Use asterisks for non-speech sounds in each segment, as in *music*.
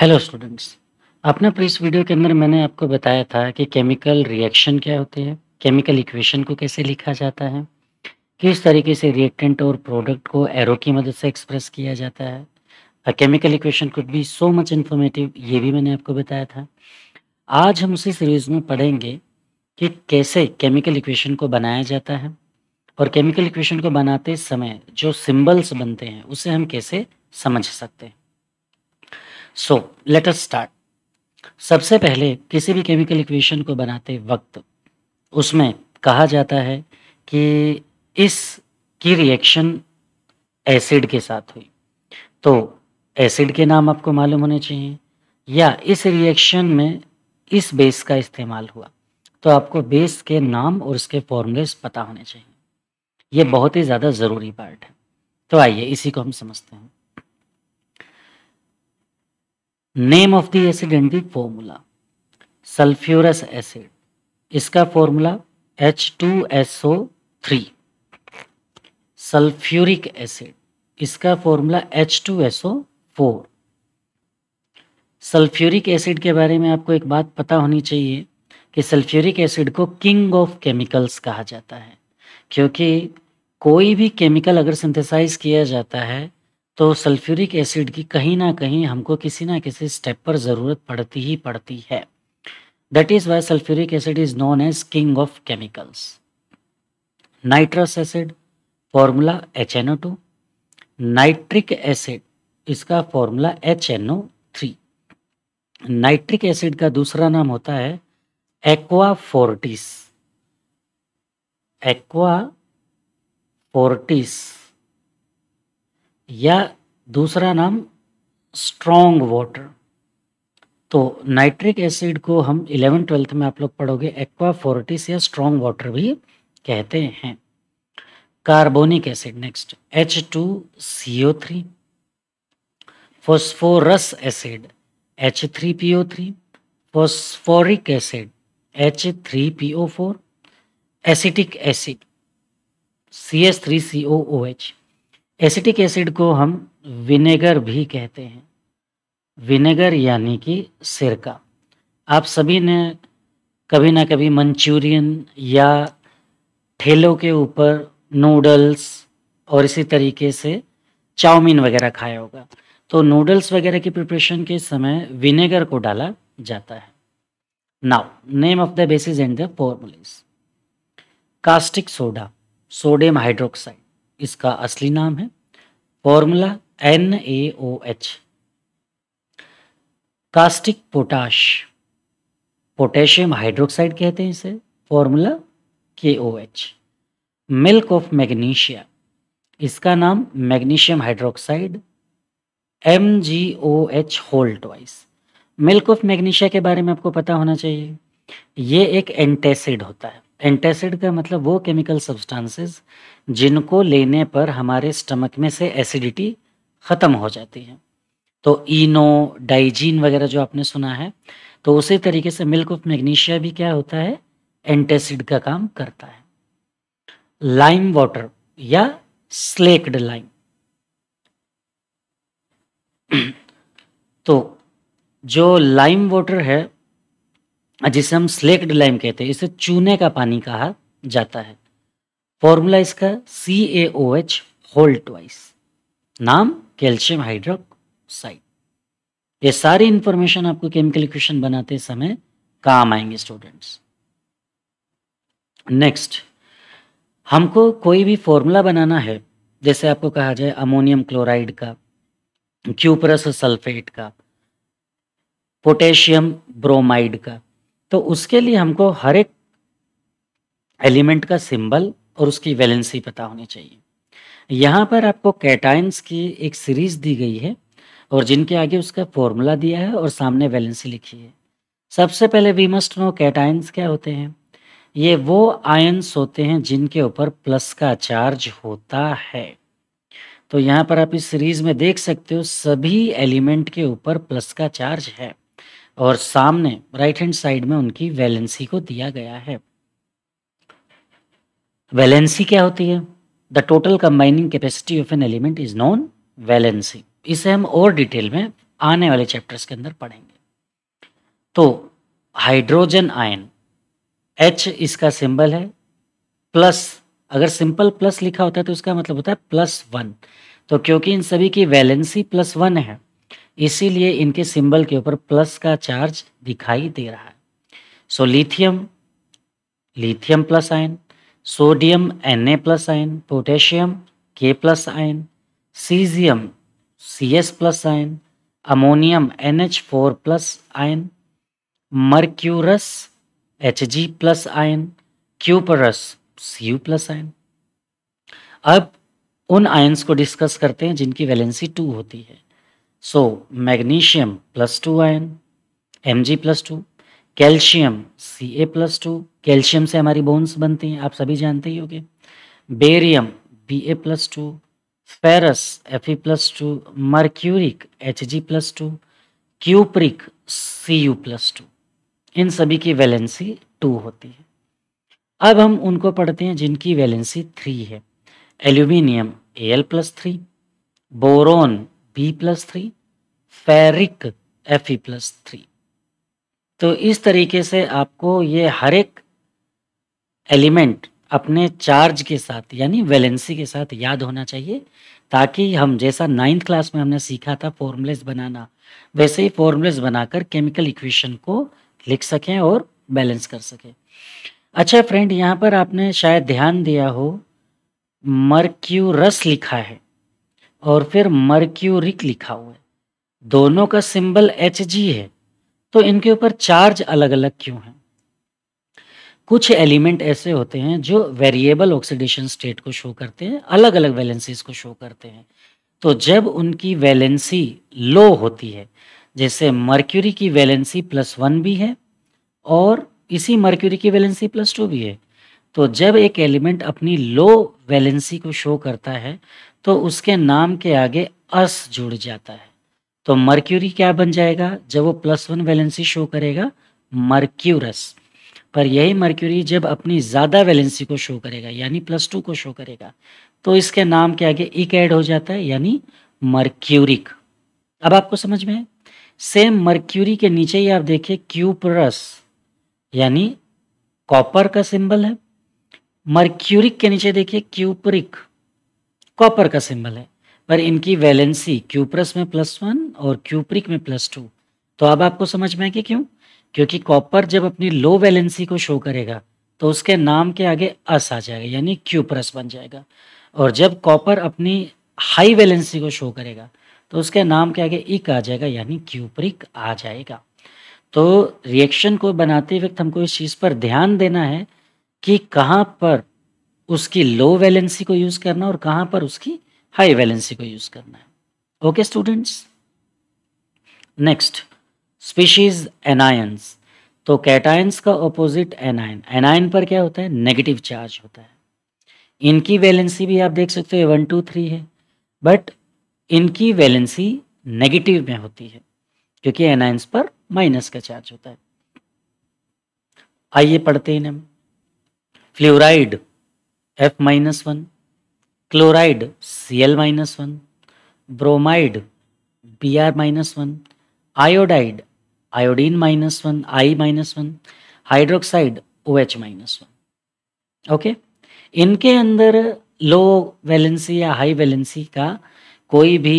hello students अपना प्रीस video के अंदर मैंने आपको बताया था कि केमिकल रिएक्शन क्या होते हैं केमिकल इक्वेशन को कैसे लिखा जाता है किस तरीके से रिएक्टेंट और प्रोडक्ट को एरो की मदद से एक्सप्रेस किया जाता है chemical equation could be so much informative ये भी मैंने आपको बताया था आज हम उसी सीरीज़ में पढ़ेंगे कि कैसे केमिकल इक्वेशन को बनाया जाता है और केमिकल इक्वेशन को बनाते समय जो सिम्बल्स बनते हैं उसे हम कैसे समझ सकते हैं सो लेट अस स्टार्ट सबसे पहले किसी भी केमिकल इक्वेशन को बनाते वक्त उसमें कहा जाता है कि इस की रिएक्शन एसिड के साथ हुई तो एसिड के नाम आपको मालूम होने चाहिए या इस रिएक्शन में इस बेस का इस्तेमाल हुआ तो आपको बेस के नाम और उसके फॉर्मूलेस पता होने चाहिए ये बहुत ही ज़्यादा ज़रूरी पार्ट है तो आइए इसी को हम समझते हैं name of the acid and the formula sulphurous acid इसका formula H two S O three sulphuric acid इसका formula H two S O four sulphuric acid के बारे में आपको एक बात पता होनी चाहिए कि सल्फ्यूरिक एसिड को किंग ऑफ केमिकल्स कहा जाता है क्योंकि कोई भी केमिकल अगर सिंथेसाइज किया जाता है तो सल्फ्यूरिक एसिड की कहीं ना कहीं हमको किसी ना किसी स्टेप पर ज़रूरत पड़ती ही पड़ती है that is why sulphuric acid is known as king of chemicals nitrous acid formula H N O two nitric acid इसका formula H N O three nitric acid का दूसरा नाम होता है एक्वा फोर्टिस एक्वा फोर्टिस या दूसरा नाम strong water तो नाइट्रिक एसिड को हम इलेवन ट्वेल्थ में आप लोग पढ़ोगे एक्वा फोर्टिस या स्ट्रॉन्ग वाटर भी कहते हैं carbonic acid next H two C O three phosphorous acid H three P O three phosphoric acid H three P O four acetic acid C S three C O O H acetic acid को हम vinegar भी कहते हैं vinegar यानी कि सिरका आप सभी ने कभी ना कभी मंचूरियन या ठेलों के ऊपर नूडल्स और इसी तरीके से चाउमीन वगैरह खाया होगा तो नूडल्स वगैरह की प्रिपरेशन के समय विनेगर को डाला जाता है now name of the bases and the formulas caustic soda sodium hydroxide इसका असली नाम है formula N A O H caustic potash potassium hydroxide कहते हैं इसे formula K O H milk of magnesia इसका नाम magnesium hydroxide M G O H whole twice milk of magnesia के बारे में आपको पता होना चाहिए ये एक एंटेसिड होता है एंटासिड का मतलब वो केमिकल सब्सटेंसेस जिनको लेने पर हमारे स्टमक में से एसिडिटी ख़त्म हो जाती है तो इनो डाइजीन वगैरह जो आपने सुना है तो उसी तरीके से मिल्क ऑफ मैग्नीशिया भी क्या होता है एंटेसिड का काम करता है लाइम वाटर या स्लेक्ड लाइम *clears throat* तो जो लाइम वाटर है जिसे हम स्लेक्ड लाइम कहते हैं इसे चूने का पानी कहा जाता है फॉर्मूला इसका C A O H whole twice नाम कैल्शियम हाइड्रोक्साइड ये सारी इंफॉर्मेशन आपको केमिकल इक्वेशन बनाते समय काम आएंगे स्टूडेंट्स नेक्स्ट हमको कोई भी फॉर्मूला बनाना है जैसे आपको कहा जाए अमोनियम क्लोराइड का क्यूपरस सल्फेट का पोटेशियम ब्रोमाइड का तो उसके लिए हमको हर एक एलिमेंट का सिंबल और उसकी वैलेंसी पता होनी चाहिए यहाँ पर आपको कैटाइंस की एक सीरीज दी गई है और जिनके आगे उसका फॉर्मूला दिया है और सामने वैलेंसी लिखी है सबसे पहले वी मस्ट नो कैटाइंस क्या होते हैं ये वो आयंस होते हैं जिनके ऊपर प्लस का चार्ज होता है तो यहाँ पर आप इस सीरीज में देख सकते हो सभी एलिमेंट के ऊपर प्लस का चार्ज है और सामने राइट हैंड साइड में उनकी वैलेंसी को दिया गया है वैलेंसी क्या होती है the total combining capacity of an element is known valency इसे हम और डिटेल में आने वाले चैप्टर्स के अंदर पढ़ेंगे तो हाइड्रोजन आयन एच इसका सिंबल है प्लस अगर सिंपल प्लस लिखा होता है तो उसका मतलब होता है प्लस वन तो क्योंकि इन सभी की वैलेंसी प्लस वन है इसीलिए इनके सिंबल के ऊपर प्लस का चार्ज दिखाई दे रहा है so lithium lithium plus ion sodium N A plus ion potassium K plus ion caesium C S plus ion ammonium N H four plus ion mercurous H G plus ion cuprous C U plus ion अब उन ions को discuss करते हैं जिनकी valency two होती है so plus two ion M G plus two calcium C A plus two calcium से हमारी बोन्स बनती हैं आप सभी जानते ही होंगे barium B A plus two ferrous F E plus two mercuric H G plus two cupric C U plus two इन सभी की वैलेंसी टू होती है अब हम उनको पढ़ते हैं जिनकी वैलेंसी थ्री है aluminium A L plus three boron B plus three ferric F E plus three तो इस तरीके से आपको ये हर एक एलिमेंट अपने चार्ज के साथ यानी वैलेंसी के साथ याद होना चाहिए ताकि हम जैसा नाइन्थ क्लास में हमने सीखा था फॉर्मुलेस बनाना वैसे ही फॉर्मुलेस बनाकर केमिकल इक्वेशन को लिख सकें और बैलेंस कर सकें अच्छा फ्रेंड यहाँ पर आपने शायद ध्यान दिया हो मर्क्यूरस लिखा है और फिर मर्क्यूरिक लिखा हुआ है दोनों का सिंबल एच जी है तो इनके ऊपर चार्ज अलग अलग क्यों है कुछ एलिमेंट ऐसे होते हैं जो वेरिएबल ऑक्सीडेशन स्टेट को शो करते हैं अलग अलग वैलेंसीज को शो करते हैं तो जब उनकी वैलेंसी लो होती है जैसे मर्क्यूरी की वैलेंसी प्लस वन भी है और इसी मर्क्यूरी की वैलेंसी प्लस टू भी है तो जब एक एलिमेंट अपनी लो वैलेंसी को शो करता है तो उसके नाम के आगे अस जुड़ जाता है तो मर्क्यूरी क्या बन जाएगा जब वो प्लस वन वैलेंसी शो करेगा मर्क्यूरस पर यही मर्क्यूरी जब अपनी ज़्यादा वैलेंसी को शो करेगा यानी प्लस टू को शो करेगा तो इसके नाम के आगे इक ऐड हो जाता है यानी मर्क्यूरिक अब आपको समझ में है सेम मर्क्यूरी के नीचे ही आप देखिए क्यूपरस यानी कॉपर का सिंबल है मर्क्यूरिक के नीचे देखिए क्यूपरिक कॉपर का सिंबल है पर इनकी वैलेंसी क्यूप्रस में प्लस वन और क्यूप्रिक में प्लस टू तो अब आपको समझ में आएगी क्यों क्योंकि कॉपर जब अपनी लो वैलेंसी को शो करेगा तो उसके नाम के आगे अस आ जाएगा यानी क्यूप्रस बन जाएगा और जब कॉपर अपनी हाई वैलेंसी को शो करेगा तो उसके नाम के आगे इक आ जाएगा यानी क्यूप्रिक आ जाएगा तो रिएक्शन को बनाते वक्त हमको इस चीज़ पर ध्यान देना है कि कहाँ पर उसकी लो वैलेंसी को यूज़ करना और कहां पर उसकी हाई वैलेंसी को यूज़ करना है okay students next species anions तो कैटायंस का ऑपोजिट एनायन एनायन पर क्या होता है नेगेटिव चार्ज होता है इनकी वैलेंसी भी आप देख सकते हो वन टू थ्री है बट इनकी वैलेंसी नेगेटिव में होती है क्योंकि एनायंस पर माइनस का चार्ज होता है आइए पढ़ते हैं हम fluoride F minus one chloride C L minus one bromide B R minus one iodide iodine minus one I minus one hydroxide O H minus one okay इनके अंदर लो वैलेंसी या हाई वैलेंसी का कोई भी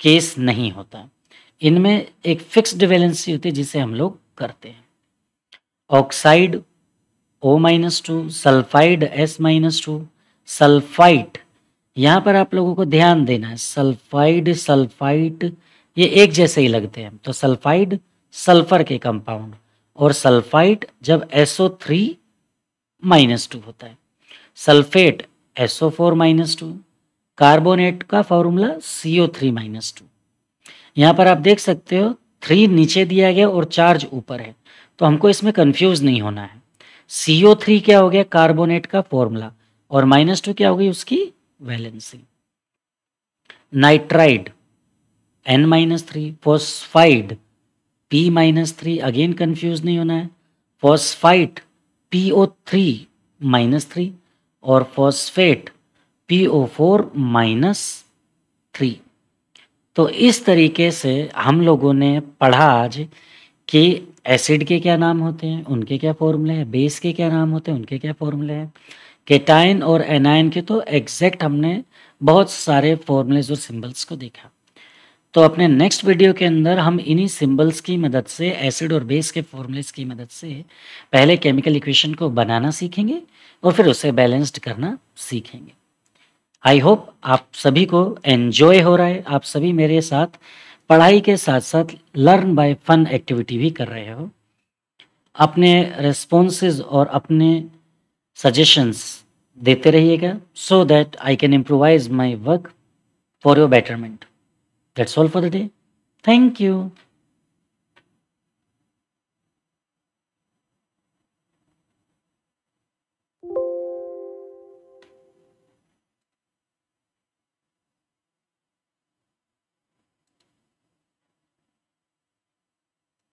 case नहीं होता इनमें एक फिक्स्ड वैलेंसी होती है जिसे हम लोग करते हैं oxide O minus two sulphide S minus two sulphite यहाँ पर आप लोगों को ध्यान देना है सल्फाइड सल्फाइट ये एक जैसे ही लगते हैं तो सल्फाइड सल्फर के कंपाउंड और सल्फाइट जब ओ थ्री माइनस टू होता है sulphate O four minus two carbonate का formula C O three minus two यहाँ पर आप देख सकते हो थ्री नीचे दिया गया और चार्ज ऊपर है तो हमको इसमें कंफ्यूज नहीं होना है सीओ थ्री क्या हो गया कार्बोनेट का फॉर्मूला और माइनस टू क्या हो गई उसकी valency nitride N minus three phosphide P minus three again confuse नहीं होना है phosphite P O three minus three और phosphate P O four minus three तो इस तरीके से हम लोगों ने पढ़ा आज कि एसिड के क्या नाम होते हैं उनके क्या फॉर्मूले हैं बेस के क्या नाम होते हैं उनके क्या फॉर्मूले हैं केटाइन और एनाइन के तो एग्जैक्ट हमने बहुत सारे फॉर्मूलेज और सिंबल्स को देखा तो अपने नेक्स्ट वीडियो के अंदर हम इन्हीं सिंबल्स की मदद से एसिड और बेस के फॉर्मूलेज की मदद से पहले केमिकल इक्वेशन को बनाना सीखेंगे और फिर उसे बैलेंस्ड करना सीखेंगे आई होप आप सभी को एन्जॉय हो रहा है आप सभी मेरे साथ पढ़ाई के साथ साथ लर्न बाय फन एक्टिविटी भी कर रहे हो अपने रेस्पॉन्सेज और अपने सजेशंस देते रहिएगा so that I can improvise my work for your betterment that's all for the day thank you